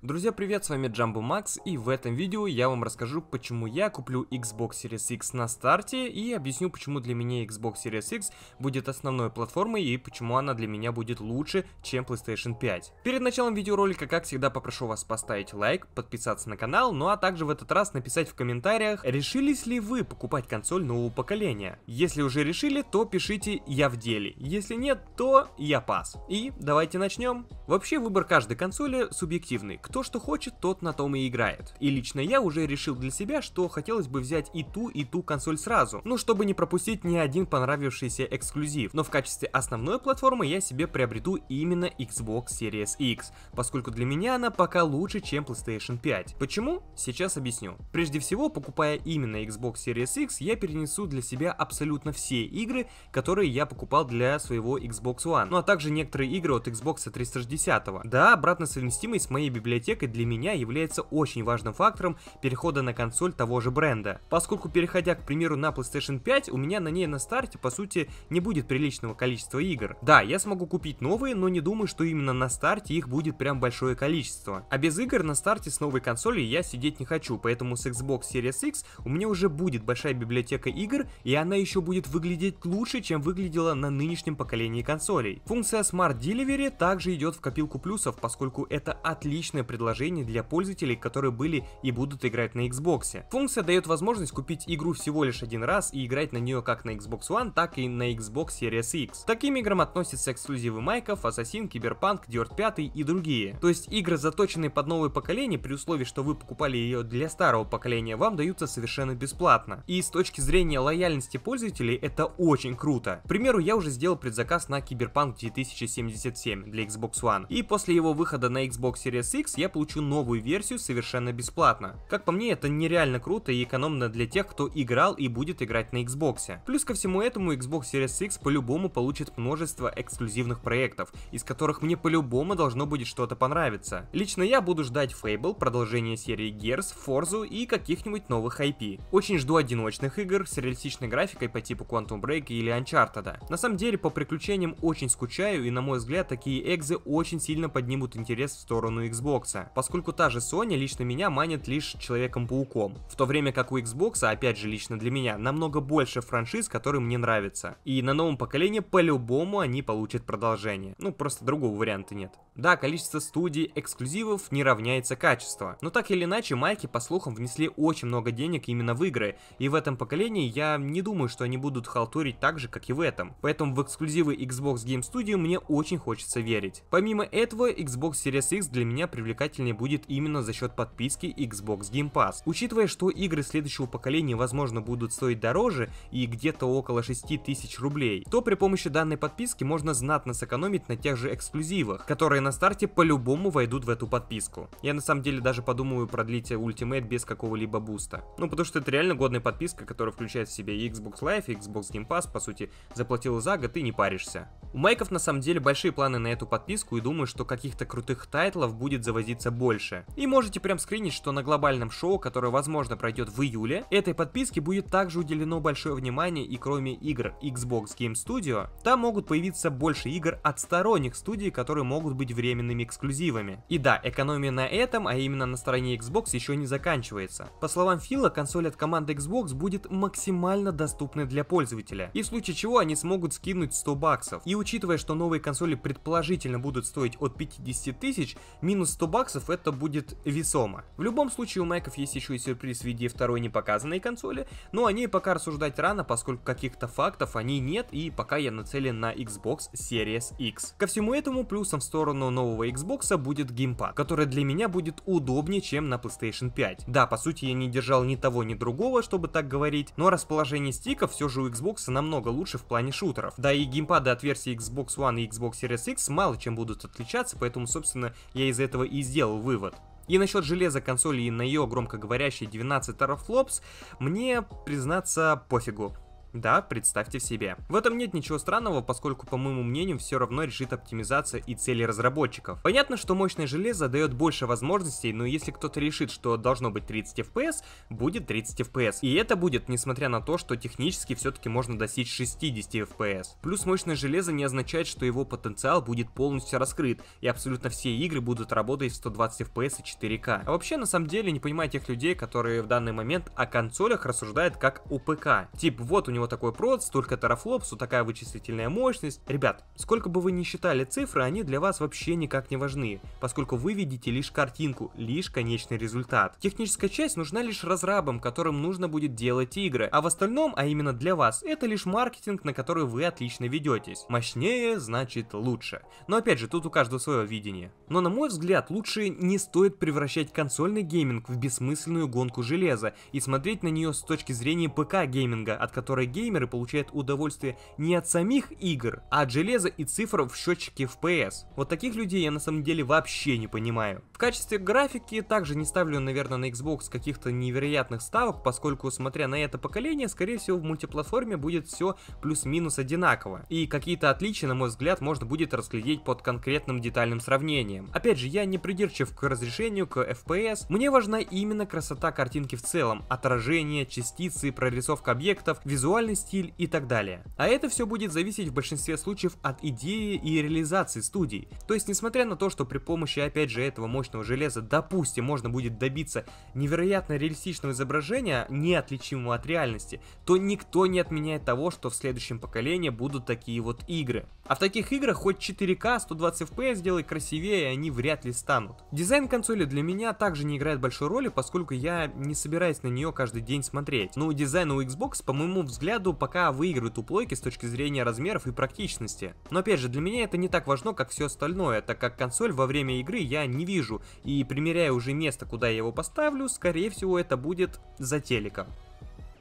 Друзья, привет, с вами Джамбо Макс, и в этом видео я вам расскажу, почему я куплю Xbox Series X на старте, и объясню, почему для меня Xbox Series X будет основной платформой, и почему она для меня будет лучше, чем PlayStation 5. Перед началом видеоролика, как всегда, попрошу вас поставить лайк, подписаться на канал, ну а также в этот раз написать в комментариях, решились ли вы покупать консоль нового поколения. Если уже решили, то пишите «я в деле», если нет, то «я пас». И давайте начнем. Вообще, выбор каждой консоли субъективный кто что хочет, тот на том и играет. И лично я уже решил для себя, что хотелось бы взять и ту, и ту консоль сразу, ну чтобы не пропустить ни один понравившийся эксклюзив. Но в качестве основной платформы я себе приобрету именно Xbox Series X, поскольку для меня она пока лучше, чем PlayStation 5. Почему? Сейчас объясню. Прежде всего, покупая именно Xbox Series X, я перенесу для себя абсолютно все игры, которые я покупал для своего Xbox One, ну а также некоторые игры от Xbox 360. Да, обратно совместимые с моей библиотекой библиотекой для меня является очень важным фактором перехода на консоль того же бренда. Поскольку переходя, к примеру, на PlayStation 5, у меня на ней на старте, по сути, не будет приличного количества игр. Да, я смогу купить новые, но не думаю, что именно на старте их будет прям большое количество. А без игр на старте с новой консоли я сидеть не хочу, поэтому с Xbox Series X у меня уже будет большая библиотека игр, и она еще будет выглядеть лучше, чем выглядела на нынешнем поколении консолей. Функция Smart Delivery также идет в копилку плюсов, поскольку это отличная предложений для пользователей, которые были и будут играть на Xbox. Функция дает возможность купить игру всего лишь один раз и играть на нее как на Xbox One, так и на Xbox Series X. К таким играм относятся эксклюзивы Майков, Assassin, Cyberpunk, Dirt 5 и другие. То есть игры, заточенные под новое поколение, при условии, что вы покупали ее для старого поколения, вам даются совершенно бесплатно. И с точки зрения лояльности пользователей, это очень круто. К примеру, я уже сделал предзаказ на Cyberpunk 2077 для Xbox One. И после его выхода на Xbox Series X я получу новую версию совершенно бесплатно. Как по мне, это нереально круто и экономно для тех, кто играл и будет играть на Xbox. Плюс ко всему этому Xbox Series X по-любому получит множество эксклюзивных проектов, из которых мне по-любому должно будет что-то понравиться. Лично я буду ждать Fable, продолжение серии Gears, Forza и каких-нибудь новых IP. Очень жду одиночных игр с реалистичной графикой по типу Quantum Break или Uncharted. На самом деле по приключениям очень скучаю и на мой взгляд такие экзы очень сильно поднимут интерес в сторону Xbox. Xbox, поскольку та же Sony лично меня манит лишь Человеком-пауком, в то время как у Xboxа опять же лично для меня, намного больше франшиз, которые мне нравятся. И на новом поколении по-любому они получат продолжение. Ну, просто другого варианта нет. Да, количество студий, эксклюзивов не равняется качеству, но так или иначе майки, по слухам, внесли очень много денег именно в игры, и в этом поколении я не думаю, что они будут халтурить так же, как и в этом. Поэтому в эксклюзивы Xbox Game Studio мне очень хочется верить. Помимо этого, Xbox Series X для меня привлекает привлекательнее будет именно за счет подписки Xbox Game Pass. Учитывая, что игры следующего поколения возможно будут стоить дороже и где-то около 6 тысяч рублей, то при помощи данной подписки можно знатно сэкономить на тех же эксклюзивах, которые на старте по-любому войдут в эту подписку. Я на самом деле даже подумаю продлить Ultimate без какого-либо буста. Ну потому что это реально годная подписка, которая включает в себя и Xbox Live, и Xbox Game Pass, по сути, заплатил за год и не паришься. У Майков на самом деле большие планы на эту подписку и думаю, что каких-то крутых тайтлов будет завозить загрузиться больше. И можете прям скринить, что на глобальном шоу, которое возможно пройдет в июле, этой подписке будет также уделено большое внимание и кроме игр Xbox Game Studio, там могут появиться больше игр от сторонних студий, которые могут быть временными эксклюзивами. И да, экономия на этом, а именно на стороне Xbox еще не заканчивается. По словам Фила, консоль от команды Xbox будет максимально доступной для пользователя, и в случае чего они смогут скинуть 100 баксов. И учитывая, что новые консоли предположительно будут стоить от 50 тысяч, минус 100 баксов это будет весомо. В любом случае у Майков есть еще и сюрприз в виде второй непоказанной консоли, но о ней пока рассуждать рано, поскольку каких-то фактов о ней нет и пока я нацелен на Xbox Series X. Ко всему этому плюсом в сторону нового Xbox а будет геймпад, который для меня будет удобнее, чем на PlayStation 5. Да, по сути я не держал ни того, ни другого, чтобы так говорить, но расположение стиков все же у Xbox намного лучше в плане шутеров. Да и геймпады от версии Xbox One и Xbox Series X мало чем будут отличаться, поэтому собственно я из этого и и сделал вывод. И насчет железа консоли и на ее громкоговорящий 12 терафлопс, мне, признаться, пофигу. Да, представьте себе. В этом нет ничего странного, поскольку, по моему мнению, все равно решит оптимизация и цели разработчиков. Понятно, что мощное железо дает больше возможностей, но если кто-то решит, что должно быть 30 FPS, будет 30 FPS. И это будет, несмотря на то, что технически все-таки можно достичь 60 FPS. Плюс мощное железо не означает, что его потенциал будет полностью раскрыт, и абсолютно все игры будут работать в 120 FPS и 4К. А вообще, на самом деле, не понимаю тех людей, которые в данный момент о консолях рассуждают как о ПК. Тип, вот у него него такой прод, столько терафлопсу, такая вычислительная мощность. Ребят, сколько бы вы ни считали цифры, они для вас вообще никак не важны, поскольку вы видите лишь картинку, лишь конечный результат. Техническая часть нужна лишь разрабам, которым нужно будет делать игры, а в остальном, а именно для вас, это лишь маркетинг, на который вы отлично ведетесь. Мощнее значит лучше. Но опять же, тут у каждого свое видение. Но на мой взгляд, лучше не стоит превращать консольный гейминг в бессмысленную гонку железа и смотреть на нее с точки зрения ПК-гейминга, от которой геймеры получают удовольствие не от самих игр, а от железа и цифр в счетчике FPS. Вот таких людей я на самом деле вообще не понимаю. В качестве графики также не ставлю, наверное, на Xbox каких-то невероятных ставок, поскольку, смотря на это поколение, скорее всего в мультиплатформе будет все плюс-минус одинаково. И какие-то отличия, на мой взгляд, можно будет разглядеть под конкретным детальным сравнением. Опять же, я не придирчив к разрешению, к FPS, мне важна именно красота картинки в целом, отражение, частицы, прорисовка объектов, визуально визуальный стиль и так далее. А это все будет зависеть в большинстве случаев от идеи и реализации студий. То есть, несмотря на то, что при помощи опять же этого мощного железа, допустим, можно будет добиться невероятно реалистичного изображения, неотличимого от реальности, то никто не отменяет того, что в следующем поколении будут такие вот игры. А в таких играх хоть 4К 120 FPS сделай красивее, они вряд ли станут. Дизайн консоли для меня также не играет большой роли, поскольку я не собираюсь на нее каждый день смотреть. Но ну, дизайн у Xbox, по моему взгляду, взгляду, пока выигрывает у плойки с точки зрения размеров и практичности. Но опять же, для меня это не так важно, как все остальное, так как консоль во время игры я не вижу, и примеряя уже место, куда я его поставлю, скорее всего это будет за телеком.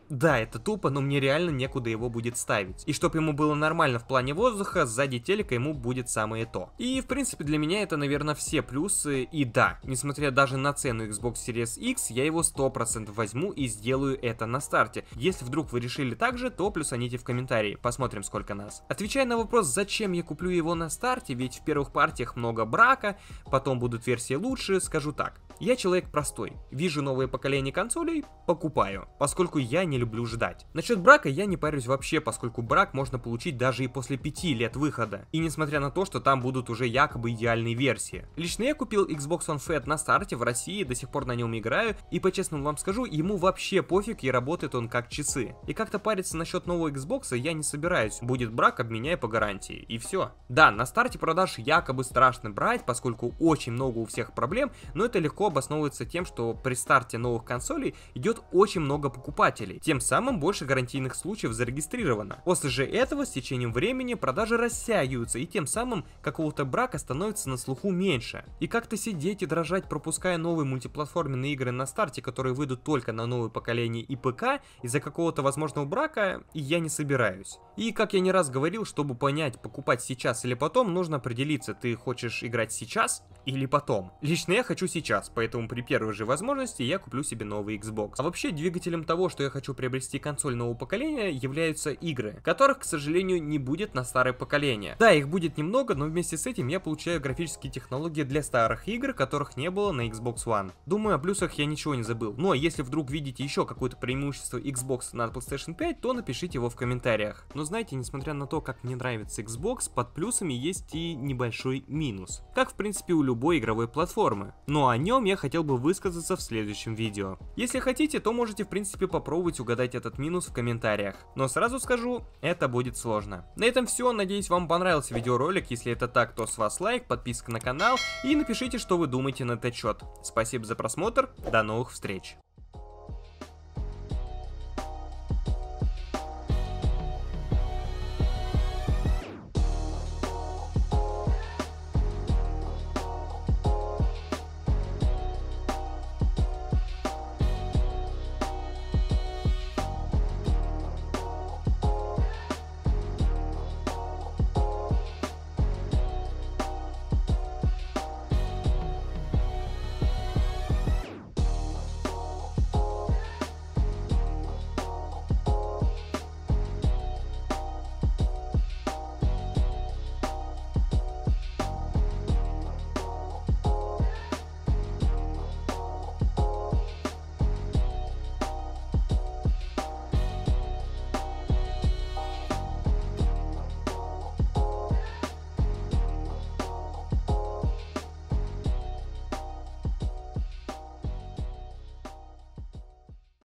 Да, это тупо, но мне реально некуда его будет ставить. И чтобы ему было нормально в плане воздуха, сзади телека ему будет самое то. И в принципе для меня это, наверное, все плюсы. И да, несмотря даже на цену Xbox Series X, я его 100% возьму и сделаю это на старте. Если вдруг вы решили так же, то плюсаните в комментарии, посмотрим сколько нас. Отвечая на вопрос, зачем я куплю его на старте, ведь в первых партиях много брака, потом будут версии лучше, скажу так. Я человек простой, вижу новое поколение консолей, покупаю, поскольку я не не люблю ждать. Насчет брака я не парюсь вообще, поскольку брак можно получить даже и после 5 лет выхода. И несмотря на то, что там будут уже якобы идеальные версии. Лично я купил Xbox One Fat на старте в России, до сих пор на нем играю, и по-честному вам скажу, ему вообще пофиг и работает он как часы. И как-то париться насчет нового Xbox я не собираюсь, будет брак, обменяй по гарантии, и все. Да, на старте продаж якобы страшно брать, поскольку очень много у всех проблем, но это легко обосновывается тем, что при старте новых консолей идет очень много покупателей. Тем самым больше гарантийных случаев зарегистрировано. После же этого с течением времени продажи растягиваются и тем самым какого-то брака становится на слуху меньше. И как-то сидеть и дрожать, пропуская новые мультиплатформенные игры на старте, которые выйдут только на новое поколение и ПК, из-за какого-то возможного брака я не собираюсь. И как я не раз говорил, чтобы понять, покупать сейчас или потом, нужно определиться, ты хочешь играть сейчас, или потом. Лично я хочу сейчас, поэтому при первой же возможности я куплю себе новый Xbox. А вообще, двигателем того, что я хочу приобрести консоль нового поколения, являются игры, которых, к сожалению, не будет на старое поколение. Да, их будет немного, но вместе с этим я получаю графические технологии для старых игр, которых не было на Xbox One. Думаю, о плюсах я ничего не забыл. Но если вдруг видите еще какое-то преимущество Xbox над PlayStation 5, то напишите его в комментариях. Но знаете, несмотря на то, как мне нравится Xbox, под плюсами есть и небольшой минус. Как в принципе у любого любой игровой платформы, но о нем я хотел бы высказаться в следующем видео. Если хотите, то можете в принципе попробовать угадать этот минус в комментариях, но сразу скажу, это будет сложно. На этом все, надеюсь вам понравился видеоролик, если это так, то с вас лайк, подписка на канал и напишите, что вы думаете на этот счет. Спасибо за просмотр, до новых встреч!